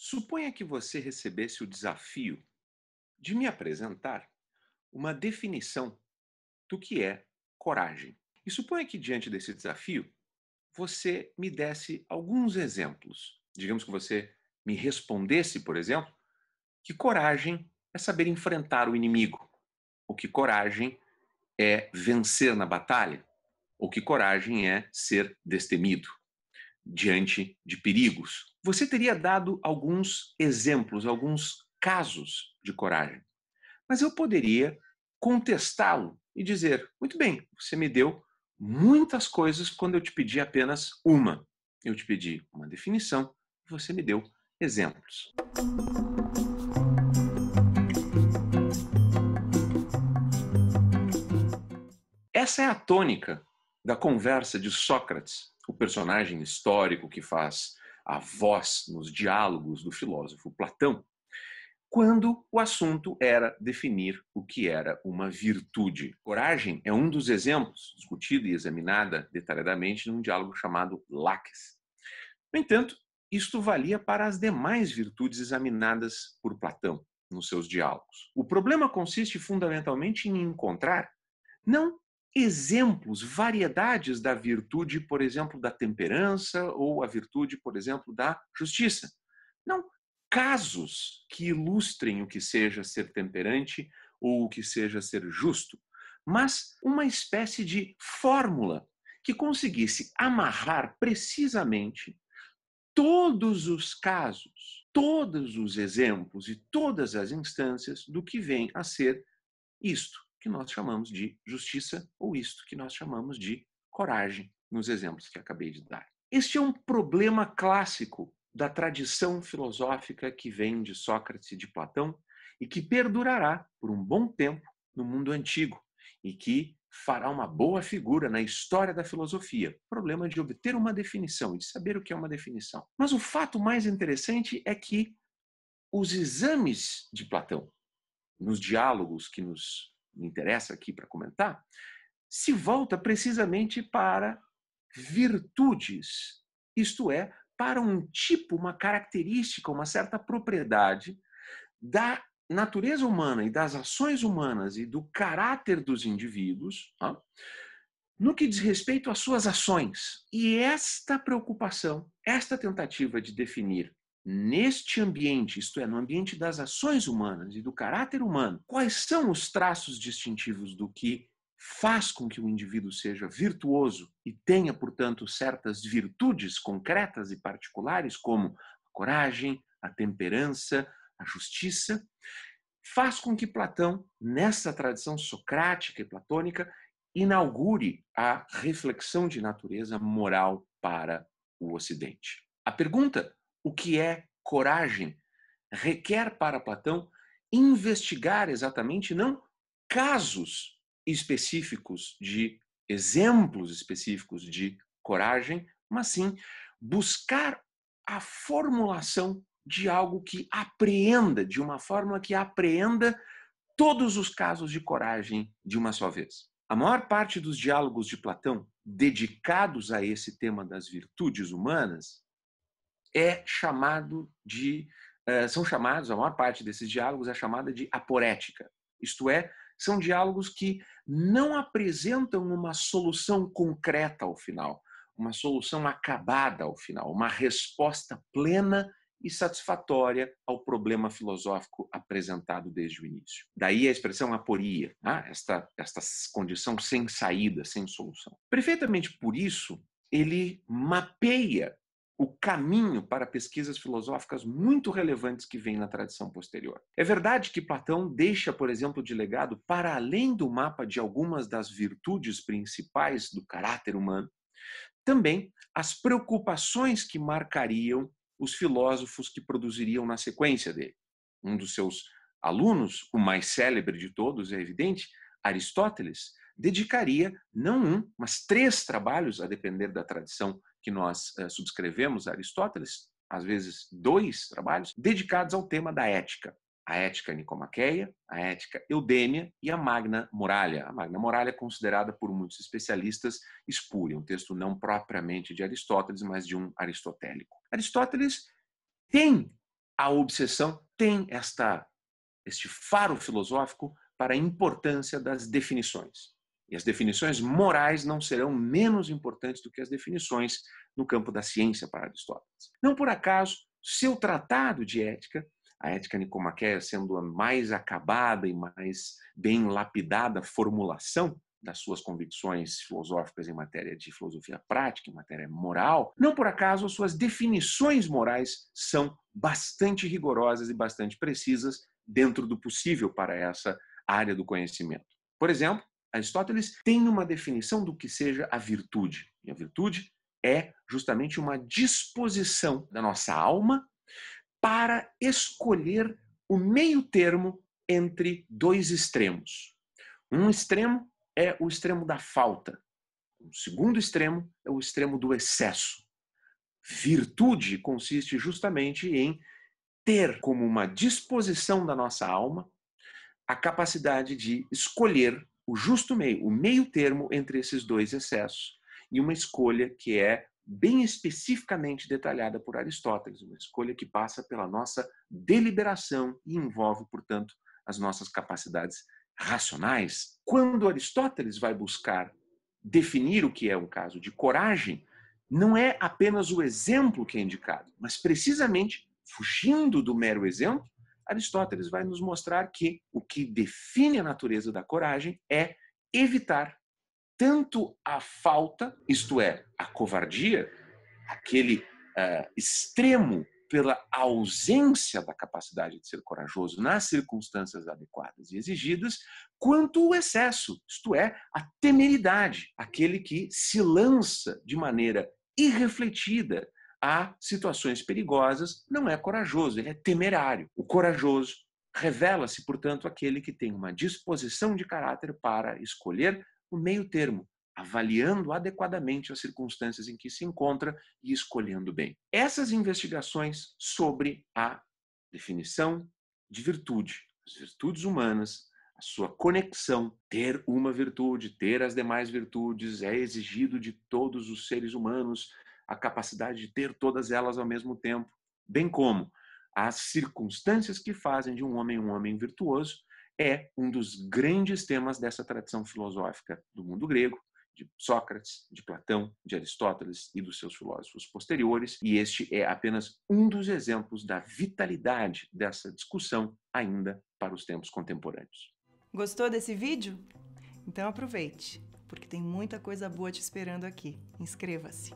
Suponha que você recebesse o desafio de me apresentar uma definição do que é coragem. E suponha que, diante desse desafio, você me desse alguns exemplos. Digamos que você me respondesse, por exemplo, que coragem é saber enfrentar o inimigo, ou que coragem é vencer na batalha, ou que coragem é ser destemido diante de perigos. Você teria dado alguns exemplos, alguns casos de coragem, mas eu poderia contestá-lo e dizer: muito bem, você me deu muitas coisas quando eu te pedi apenas uma. Eu te pedi uma definição e você me deu exemplos. Essa é a tônica da conversa de Sócrates o personagem histórico que faz a voz nos diálogos do filósofo Platão, quando o assunto era definir o que era uma virtude. Coragem é um dos exemplos discutido e examinada detalhadamente num diálogo chamado Laques. No entanto, isto valia para as demais virtudes examinadas por Platão nos seus diálogos. O problema consiste fundamentalmente em encontrar não exemplos, variedades da virtude, por exemplo, da temperança ou a virtude, por exemplo, da justiça. Não casos que ilustrem o que seja ser temperante ou o que seja ser justo, mas uma espécie de fórmula que conseguisse amarrar precisamente todos os casos, todos os exemplos e todas as instâncias do que vem a ser isto que nós chamamos de justiça, ou isto que nós chamamos de coragem, nos exemplos que acabei de dar. Este é um problema clássico da tradição filosófica que vem de Sócrates e de Platão e que perdurará por um bom tempo no mundo antigo e que fará uma boa figura na história da filosofia. O problema de obter uma definição e de saber o que é uma definição. Mas o fato mais interessante é que os exames de Platão, nos diálogos que nos me interessa aqui para comentar, se volta precisamente para virtudes, isto é, para um tipo, uma característica, uma certa propriedade da natureza humana e das ações humanas e do caráter dos indivíduos, tá? no que diz respeito às suas ações. E esta preocupação, esta tentativa de definir neste ambiente, isto é, no ambiente das ações humanas e do caráter humano, quais são os traços distintivos do que faz com que o indivíduo seja virtuoso e tenha, portanto, certas virtudes concretas e particulares, como a coragem, a temperança, a justiça, faz com que Platão, nessa tradição socrática e platônica, inaugure a reflexão de natureza moral para o Ocidente. A pergunta o que é coragem requer para Platão investigar exatamente não casos específicos de exemplos específicos de coragem, mas sim buscar a formulação de algo que apreenda, de uma forma que apreenda todos os casos de coragem de uma só vez. A maior parte dos diálogos de Platão dedicados a esse tema das virtudes humanas é chamado de eh, são chamados, a maior parte desses diálogos é chamada de aporética, isto é, são diálogos que não apresentam uma solução concreta ao final, uma solução acabada ao final, uma resposta plena e satisfatória ao problema filosófico apresentado desde o início. Daí a expressão aporia, né? esta, esta condição sem saída, sem solução. Perfeitamente por isso, ele mapeia o caminho para pesquisas filosóficas muito relevantes que vêm na tradição posterior. É verdade que Platão deixa, por exemplo, de legado, para além do mapa de algumas das virtudes principais do caráter humano, também as preocupações que marcariam os filósofos que produziriam na sequência dele. Um dos seus alunos, o mais célebre de todos, é evidente, Aristóteles, dedicaria não um, mas três trabalhos, a depender da tradição que nós eh, subscrevemos, Aristóteles, às vezes dois trabalhos, dedicados ao tema da ética. A ética nicomaqueia, a ética eudêmia e a Magna Moralha. A Magna Moralha é considerada por muitos especialistas espúria, um texto não propriamente de Aristóteles, mas de um aristotélico. Aristóteles tem a obsessão, tem esta este faro filosófico para a importância das definições. E as definições morais não serão menos importantes do que as definições no campo da ciência para Aristóteles. Não por acaso, seu tratado de ética, a ética nicomaqueia sendo a mais acabada e mais bem lapidada formulação das suas convicções filosóficas em matéria de filosofia prática, em matéria moral, não por acaso suas definições morais são bastante rigorosas e bastante precisas dentro do possível para essa área do conhecimento. Por exemplo, Aristóteles tem uma definição do que seja a virtude. E a virtude é justamente uma disposição da nossa alma para escolher o meio termo entre dois extremos. Um extremo é o extremo da falta, o segundo extremo é o extremo do excesso. Virtude consiste justamente em ter como uma disposição da nossa alma a capacidade de escolher o justo meio, o meio termo entre esses dois excessos. E uma escolha que é bem especificamente detalhada por Aristóteles, uma escolha que passa pela nossa deliberação e envolve, portanto, as nossas capacidades racionais. Quando Aristóteles vai buscar definir o que é um caso de coragem, não é apenas o exemplo que é indicado, mas precisamente fugindo do mero exemplo, Aristóteles vai nos mostrar que o que define a natureza da coragem é evitar tanto a falta, isto é, a covardia, aquele uh, extremo pela ausência da capacidade de ser corajoso nas circunstâncias adequadas e exigidas, quanto o excesso, isto é, a temeridade, aquele que se lança de maneira irrefletida a situações perigosas, não é corajoso, ele é temerário. O corajoso revela-se, portanto, aquele que tem uma disposição de caráter para escolher o meio termo, avaliando adequadamente as circunstâncias em que se encontra e escolhendo bem. Essas investigações sobre a definição de virtude, as virtudes humanas, a sua conexão, ter uma virtude, ter as demais virtudes é exigido de todos os seres humanos a capacidade de ter todas elas ao mesmo tempo, bem como as circunstâncias que fazem de um homem um homem virtuoso, é um dos grandes temas dessa tradição filosófica do mundo grego, de Sócrates, de Platão, de Aristóteles e dos seus filósofos posteriores, e este é apenas um dos exemplos da vitalidade dessa discussão ainda para os tempos contemporâneos. Gostou desse vídeo? Então aproveite, porque tem muita coisa boa te esperando aqui. Inscreva-se.